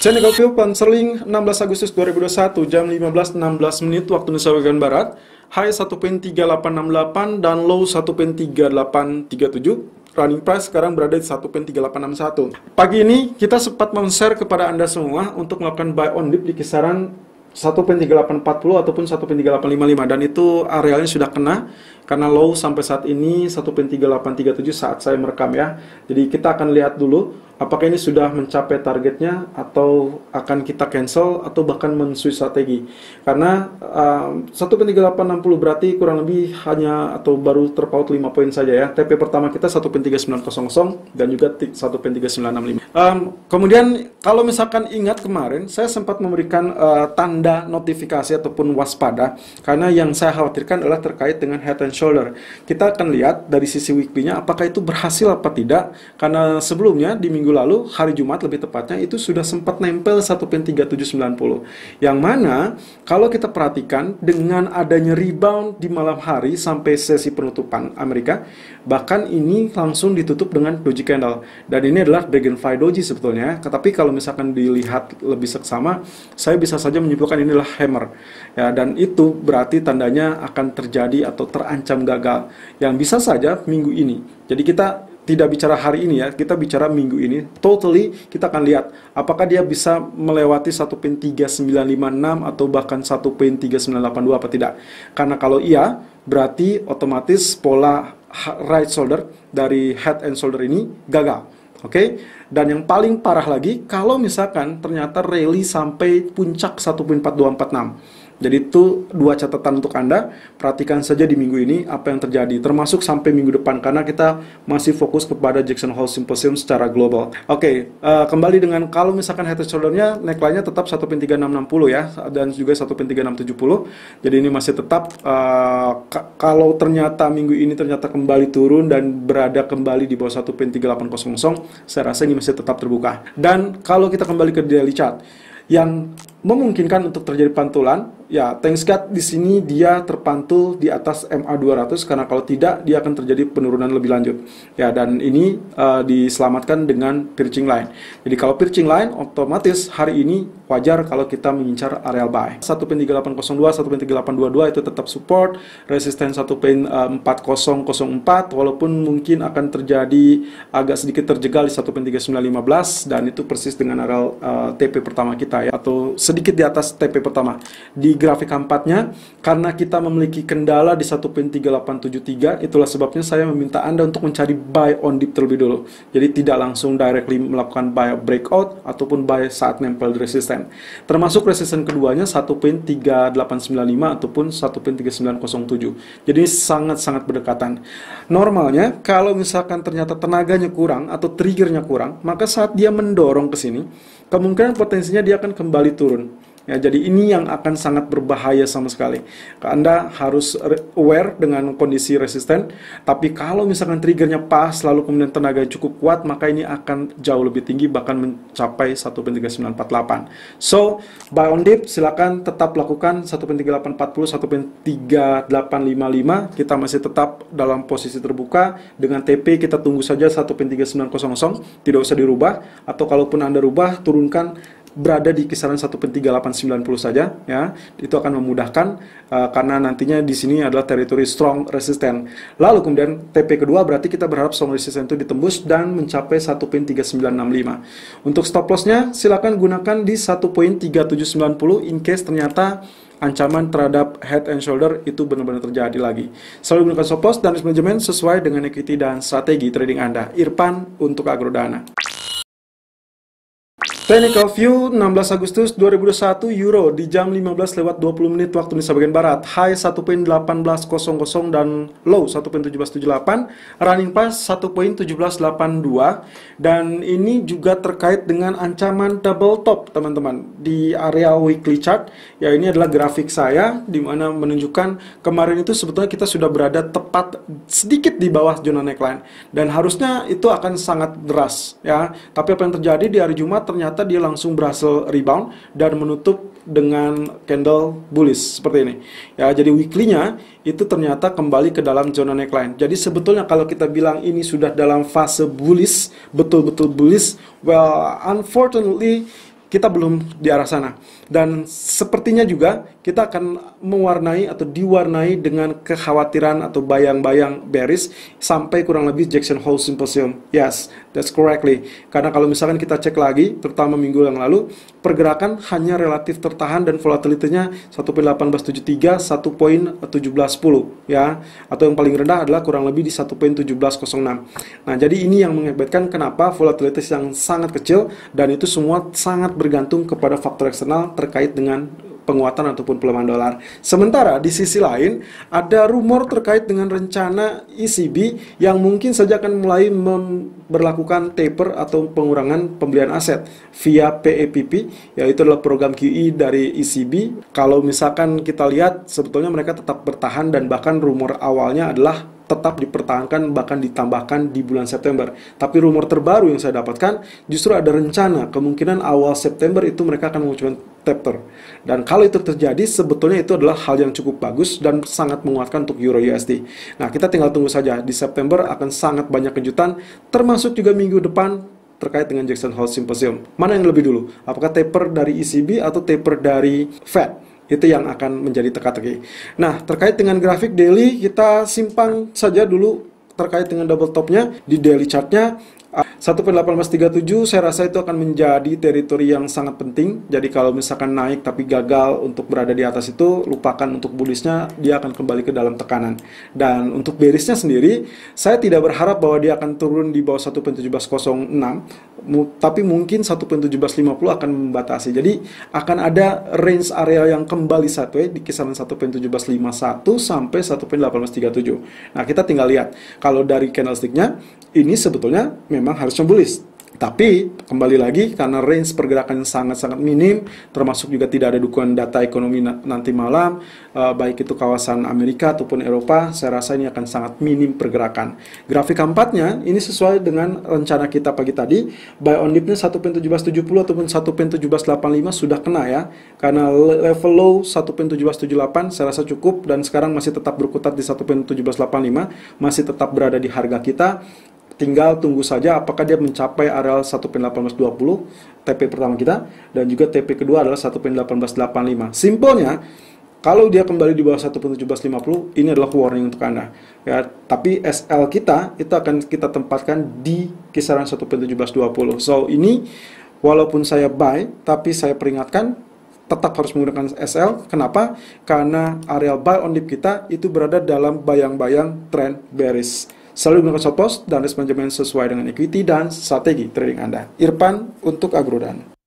Channel Gopil Panseling 16 Agustus 2021 jam 15.16 menit waktu Indonesia Bagian Barat High 1.3868 dan low 1.3837 Running price sekarang berada di 1.3861. Pagi ini kita sempat men-share kepada Anda semua untuk melakukan buy on dip di kisaran 1.3840 ataupun 1.3855 dan itu arealnya sudah kena karena low sampai saat ini 1.3837 saat saya merekam ya. Jadi kita akan lihat dulu apakah ini sudah mencapai targetnya atau akan kita cancel atau bahkan men strategi karena eh, satu um, puluh berarti kurang lebih hanya atau baru terpaut 5 poin saja ya TP pertama kita 1.3900 dan juga 1.3965 um, kemudian kalau misalkan ingat kemarin saya sempat memberikan uh, tanda notifikasi ataupun waspada karena yang saya khawatirkan adalah terkait dengan head and shoulder kita akan lihat dari sisi weekly-nya apakah itu berhasil apa tidak karena sebelumnya di minggu minggu lalu, hari Jumat lebih tepatnya, itu sudah sempat nempel 1.3790. Yang mana, kalau kita perhatikan, dengan adanya rebound di malam hari sampai sesi penutupan Amerika, bahkan ini langsung ditutup dengan doji candle. Dan ini adalah Dragonfly doji sebetulnya, tetapi kalau misalkan dilihat lebih seksama, saya bisa saja menyimpulkan ini adalah hammer. Ya, dan itu berarti tandanya akan terjadi atau terancam gagal, yang bisa saja minggu ini. Jadi kita tidak bicara hari ini ya, kita bicara minggu ini. Totally kita akan lihat apakah dia bisa melewati 1.3956 atau bahkan 1.3982 apa tidak. Karena kalau iya, berarti otomatis pola right shoulder dari head and shoulder ini gagal. Oke, okay? dan yang paling parah lagi kalau misalkan ternyata rally sampai puncak 1.4246. Jadi itu dua catatan untuk Anda. Perhatikan saja di minggu ini apa yang terjadi, termasuk sampai minggu depan karena kita masih fokus kepada Jackson Hole Symposium secara global. Oke, okay, uh, eh, kembali dengan kalau misalkan head and shoulder-nya neckline-nya tetap 1.3660 ya dan juga 1.3670. Jadi ini masih tetap uh, kalau ternyata minggu ini ternyata kembali turun dan berada kembali di bawah 1.3800, saya rasa ini masih tetap terbuka. Dan kalau kita kembali ke daily chart yang memungkinkan untuk terjadi pantulan. Ya, thanks God di sini dia terpantul di atas MA 200 karena kalau tidak dia akan terjadi penurunan lebih lanjut. Ya, dan ini uh, diselamatkan dengan piercing line. Jadi kalau piercing line otomatis hari ini wajar kalau kita mengincar areal buy. 1.3802, 1.3822 itu tetap support, resisten 1.4004 walaupun mungkin akan terjadi agak sedikit terjegal di 1.3915 dan itu persis dengan areal uh, eh, TP pertama kita ya atau sedikit di atas TP pertama. Di grafik empatnya karena kita memiliki kendala di pin 3873 itulah sebabnya saya meminta Anda untuk mencari buy on dip terlebih dulu. Jadi tidak langsung directly melakukan buy breakout ataupun buy saat nempel di resisten. Termasuk resisten keduanya pin 3895 ataupun pin 3907 Jadi sangat-sangat berdekatan. Normalnya kalau misalkan ternyata tenaganya kurang atau triggernya kurang, maka saat dia mendorong ke sini, kemungkinan potensinya dia akan kembali turun. Ya, jadi ini yang akan sangat berbahaya sama sekali. Anda harus aware dengan kondisi resisten, tapi kalau misalkan triggernya pas, lalu kemudian tenaga cukup kuat, maka ini akan jauh lebih tinggi, bahkan mencapai 1.3948. So, buy on dip, silakan tetap lakukan 1.3840, 1.3855, kita masih tetap dalam posisi terbuka, dengan TP kita tunggu saja 1.3900, tidak usah dirubah, atau kalaupun Anda rubah, turunkan berada di kisaran 1.3890 saja ya itu akan memudahkan uh, karena nantinya di sini adalah teritori strong resisten lalu kemudian TP kedua berarti kita berharap strong resisten itu ditembus dan mencapai 1.3965 untuk stop lossnya silakan gunakan di 1.3790 in case ternyata ancaman terhadap head and shoulder itu benar-benar terjadi lagi. Selalu gunakan stop loss dan risk management sesuai dengan equity dan strategi trading Anda. Irfan untuk Agrodana. Technical View 16 Agustus 2021 Euro di jam 15 lewat 20 menit waktu Indonesia bagian Barat. High 1800 dan low 1.1778. Running pass 1.1782. Dan ini juga terkait dengan ancaman double top teman-teman. Di area weekly chart, ya ini adalah grafik saya di mana menunjukkan kemarin itu sebetulnya kita sudah berada tepat sedikit di bawah zona neckline. Dan harusnya itu akan sangat deras ya. Tapi apa yang terjadi di hari Jumat ternyata ternyata dia langsung berhasil rebound dan menutup dengan candle bullish seperti ini. Ya, jadi weekly-nya itu ternyata kembali ke dalam zona neckline. Jadi sebetulnya kalau kita bilang ini sudah dalam fase bullish, betul-betul bullish, well unfortunately kita belum di arah sana. Dan sepertinya juga kita akan mewarnai atau diwarnai dengan kekhawatiran atau bayang-bayang bearish sampai kurang lebih Jackson Hole Symposium. Yes, that's correctly. Karena kalau misalkan kita cek lagi, terutama minggu yang lalu, pergerakan hanya relatif tertahan dan volatilitasnya 1.1873, 1.1710 ya. Atau yang paling rendah adalah kurang lebih di 1.1706. Nah, jadi ini yang mengakibatkan kenapa volatilitas yang sangat kecil dan itu semua sangat bergantung kepada faktor eksternal terkait dengan penguatan ataupun pelemahan dolar. Sementara di sisi lain ada rumor terkait dengan rencana ECB yang mungkin saja akan mulai memperlakukan taper atau pengurangan pembelian aset via PEPP e yaitu adalah program QE dari ECB. Kalau misalkan kita lihat sebetulnya mereka tetap bertahan dan bahkan rumor awalnya adalah tetap dipertahankan bahkan ditambahkan di bulan September. Tapi rumor terbaru yang saya dapatkan justru ada rencana kemungkinan awal September itu mereka akan mengucapkan taper. Dan kalau itu terjadi sebetulnya itu adalah hal yang cukup bagus dan sangat menguatkan untuk Euro USD. Nah, kita tinggal tunggu saja di September akan sangat banyak kejutan termasuk juga minggu depan terkait dengan Jackson Hole Symposium. Mana yang lebih dulu? Apakah taper dari ECB atau taper dari Fed? itu yang akan menjadi teka-teki. Nah, terkait dengan grafik daily, kita simpang saja dulu terkait dengan double topnya di daily chartnya 1.837, saya rasa itu akan menjadi teritori yang sangat penting. Jadi kalau misalkan naik tapi gagal untuk berada di atas itu, lupakan untuk bullishnya dia akan kembali ke dalam tekanan. Dan untuk bearishnya sendiri, saya tidak berharap bahwa dia akan turun di bawah 1.1706, tapi mungkin 1.1750 akan membatasi. Jadi akan ada range area yang kembali ya di kisaran 1.1751 sampai 1.837. Nah, kita tinggal lihat. Kalau dari candlesticknya, ini sebetulnya memang memang harusnya bullish. Tapi kembali lagi karena range pergerakan yang sangat-sangat minim, termasuk juga tidak ada dukungan data ekonomi nanti malam, e, baik itu kawasan Amerika ataupun Eropa, saya rasa ini akan sangat minim pergerakan. Grafik keempatnya ini sesuai dengan rencana kita pagi tadi, buy on dipnya 1.1770 ataupun 1.1785 sudah kena ya, karena level low 1.1778 saya rasa cukup dan sekarang masih tetap berkutat di 1.1785, masih tetap berada di harga kita Tinggal tunggu saja apakah dia mencapai areal 1.1820 TP pertama kita dan juga TP kedua adalah 1.1885. Simpelnya kalau dia kembali di bawah 1.1750, ini adalah warning untuk Anda. Ya, tapi SL kita itu akan kita tempatkan di kisaran 1.1720. So, ini walaupun saya buy, tapi saya peringatkan tetap harus menggunakan SL. Kenapa? Karena areal buy on dip kita itu berada dalam bayang-bayang trend bearish. Selalu gunakan stop dan risk management sesuai dengan equity dan strategi trading Anda. Irfan untuk AgroDan.